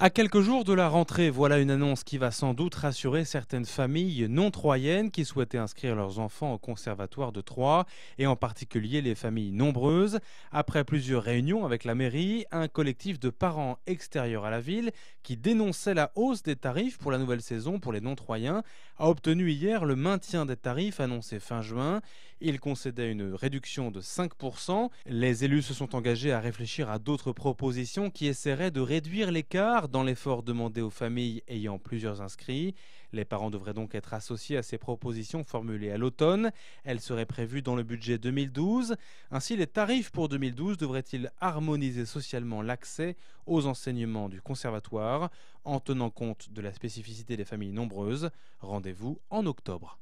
À quelques jours de la rentrée, voilà une annonce qui va sans doute rassurer certaines familles non troyennes qui souhaitaient inscrire leurs enfants au conservatoire de Troyes, et en particulier les familles nombreuses. Après plusieurs réunions avec la mairie, un collectif de parents extérieurs à la ville qui dénonçait la hausse des tarifs pour la nouvelle saison pour les non troyens a obtenu hier le maintien des tarifs annoncés fin juin. Il concédait une réduction de 5%. Les élus se sont engagés à réfléchir à d'autres propositions qui essaieraient de réduire l'écart dans l'effort demandé aux familles ayant plusieurs inscrits, les parents devraient donc être associés à ces propositions formulées à l'automne. Elles seraient prévues dans le budget 2012. Ainsi, les tarifs pour 2012 devraient-ils harmoniser socialement l'accès aux enseignements du conservatoire en tenant compte de la spécificité des familles nombreuses. Rendez-vous en octobre.